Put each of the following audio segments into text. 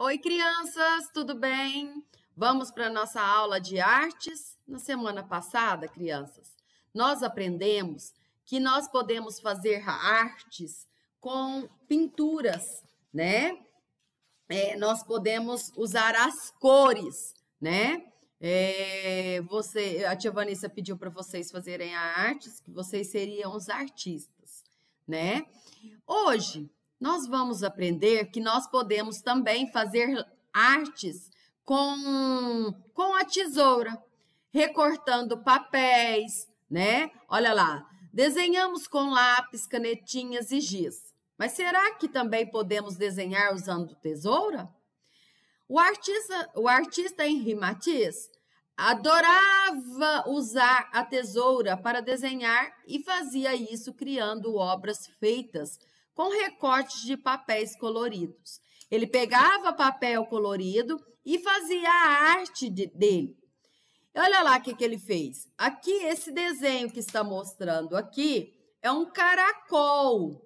Oi, crianças, tudo bem? Vamos para a nossa aula de artes. Na semana passada, crianças, nós aprendemos que nós podemos fazer artes com pinturas, né? É, nós podemos usar as cores, né? É, você, a tia Vanessa pediu para vocês fazerem a artes, que vocês seriam os artistas, né? Hoje, nós vamos aprender que nós podemos também fazer artes com, com a tesoura, recortando papéis, né? Olha lá, desenhamos com lápis, canetinhas e giz. Mas será que também podemos desenhar usando tesoura? O artista, o artista Henri Matisse adorava usar a tesoura para desenhar e fazia isso criando obras feitas com recortes de papéis coloridos. Ele pegava papel colorido e fazia a arte de, dele. Olha lá o que, que ele fez. Aqui, esse desenho que está mostrando aqui é um caracol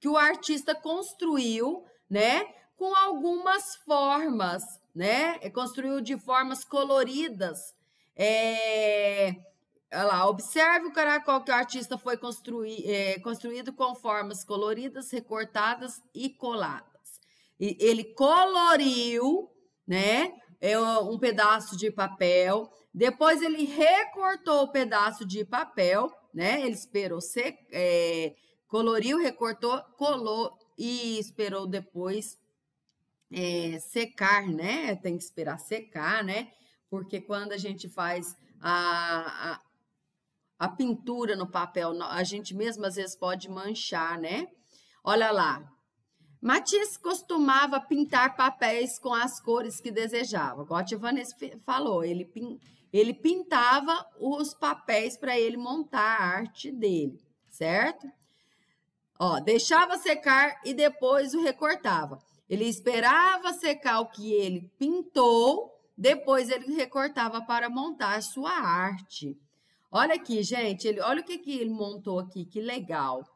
que o artista construiu, né? Com algumas formas, né? Construiu de formas coloridas. É Olha lá, observe o caracol que o artista foi construir, é, construído com formas coloridas, recortadas e coladas. E ele coloriu, né? é Um pedaço de papel. Depois ele recortou o pedaço de papel, né? Ele esperou ser, é, coloriu, recortou, colou e esperou depois é, secar, né? Tem que esperar secar, né? Porque quando a gente faz a a pintura no papel, a gente mesmo às vezes pode manchar, né? Olha lá. Matias costumava pintar papéis com as cores que desejava. Igual Vanessa falou, ele, pin, ele pintava os papéis para ele montar a arte dele, certo? Ó, deixava secar e depois o recortava. Ele esperava secar o que ele pintou, depois ele recortava para montar sua arte. Olha aqui, gente, ele, olha o que, que ele montou aqui, que legal.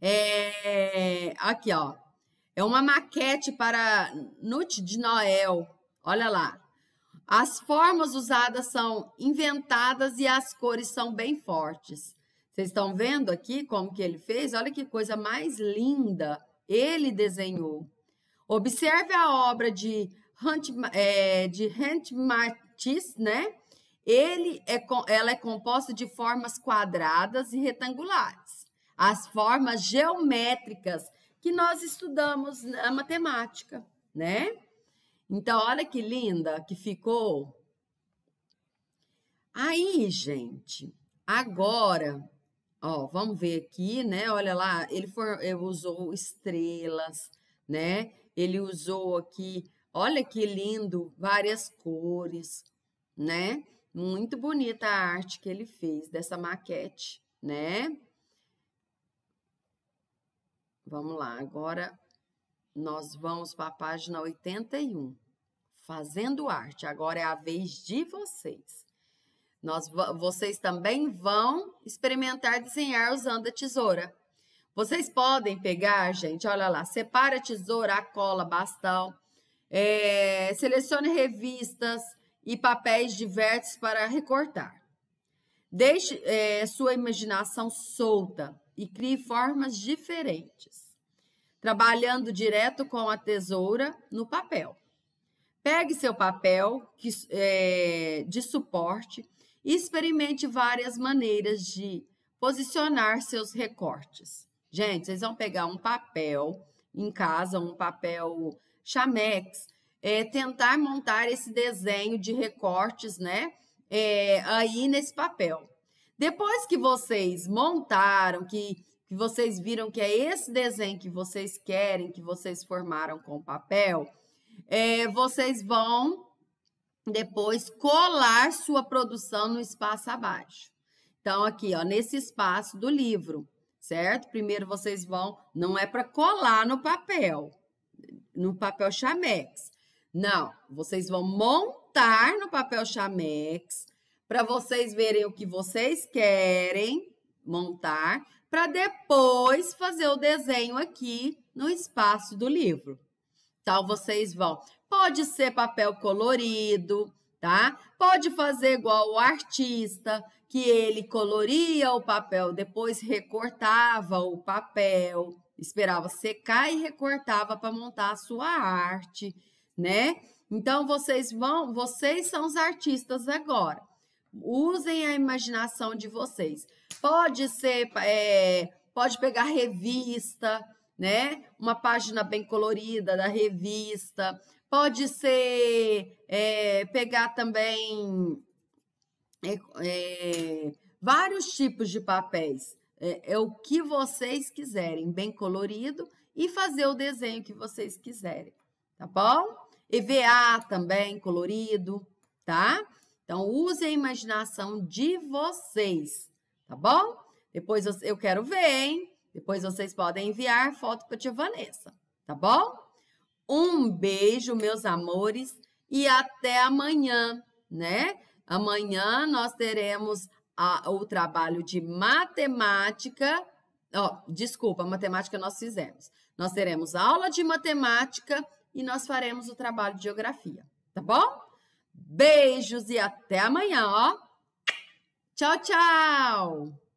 É, aqui, ó. É uma maquete para Nute de Noel. Olha lá. As formas usadas são inventadas e as cores são bem fortes. Vocês estão vendo aqui como que ele fez? Olha que coisa mais linda ele desenhou. Observe a obra de Hunt, é, de Hunt Martis, né? Ele é, ela é composta de formas quadradas e retangulares, as formas geométricas que nós estudamos na matemática, né? Então, olha que linda que ficou. Aí, gente, agora, ó, vamos ver aqui, né? Olha lá, ele, for, ele usou estrelas, né? Ele usou aqui, olha que lindo, várias cores, né? Muito bonita a arte que ele fez dessa maquete, né? Vamos lá, agora nós vamos para a página 81. Fazendo arte, agora é a vez de vocês. Nós, vocês também vão experimentar desenhar usando a tesoura. Vocês podem pegar, gente, olha lá, separa a tesoura, a cola, bastão, é, selecione revistas, e papéis de vértices para recortar. Deixe é, sua imaginação solta e crie formas diferentes, trabalhando direto com a tesoura no papel. Pegue seu papel que, é, de suporte e experimente várias maneiras de posicionar seus recortes. Gente, vocês vão pegar um papel em casa, um papel chamex, é, tentar montar esse desenho de recortes, né? É, aí nesse papel. Depois que vocês montaram, que, que vocês viram que é esse desenho que vocês querem, que vocês formaram com papel, é, vocês vão depois colar sua produção no espaço abaixo. Então, aqui, ó, nesse espaço do livro, certo? Primeiro vocês vão, não é para colar no papel, no papel chamex. Não, vocês vão montar no papel chamex para vocês verem o que vocês querem montar, para depois fazer o desenho aqui no espaço do livro. Então vocês vão. Pode ser papel colorido, tá? Pode fazer igual o artista, que ele coloria o papel, depois recortava o papel, esperava secar e recortava para montar a sua arte né? Então vocês vão, vocês são os artistas agora. Usem a imaginação de vocês. Pode ser, é, pode pegar revista, né? Uma página bem colorida da revista. Pode ser é, pegar também é, é vários tipos de papéis. É, é o que vocês quiserem, bem colorido, e fazer o desenho que vocês quiserem, tá bom? EVA também, colorido, tá? Então, usem a imaginação de vocês, tá bom? Depois eu quero ver, hein? Depois vocês podem enviar foto para tia Vanessa, tá bom? Um beijo, meus amores, e até amanhã, né? Amanhã nós teremos a, o trabalho de matemática. Ó, oh, desculpa, matemática nós fizemos. Nós teremos aula de matemática e nós faremos o trabalho de geografia, tá bom? Beijos e até amanhã, ó. Tchau, tchau!